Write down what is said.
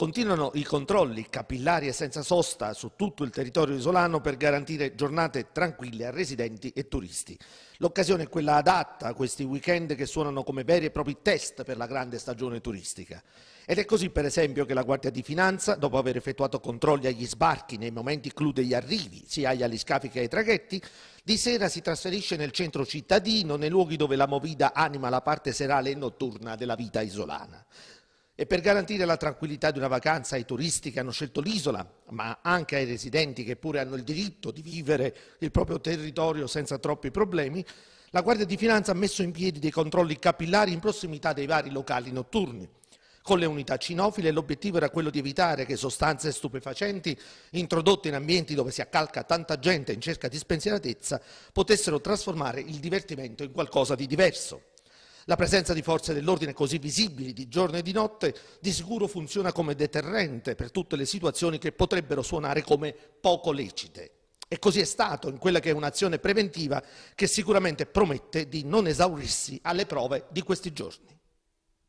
Continuano i controlli capillari e senza sosta su tutto il territorio isolano per garantire giornate tranquille a residenti e turisti. L'occasione è quella adatta a questi weekend che suonano come veri e propri test per la grande stagione turistica. Ed è così per esempio che la Guardia di Finanza, dopo aver effettuato controlli agli sbarchi nei momenti clou degli arrivi, sia agli scafi che ai traghetti, di sera si trasferisce nel centro cittadino, nei luoghi dove la movida anima la parte serale e notturna della vita isolana. E per garantire la tranquillità di una vacanza ai turisti che hanno scelto l'isola, ma anche ai residenti che pure hanno il diritto di vivere il proprio territorio senza troppi problemi, la Guardia di Finanza ha messo in piedi dei controlli capillari in prossimità dei vari locali notturni. Con le unità cinofile l'obiettivo era quello di evitare che sostanze stupefacenti introdotte in ambienti dove si accalca tanta gente in cerca di spensieratezza potessero trasformare il divertimento in qualcosa di diverso. La presenza di forze dell'ordine così visibili di giorno e di notte di sicuro funziona come deterrente per tutte le situazioni che potrebbero suonare come poco lecite. E così è stato in quella che è un'azione preventiva che sicuramente promette di non esaurirsi alle prove di questi giorni.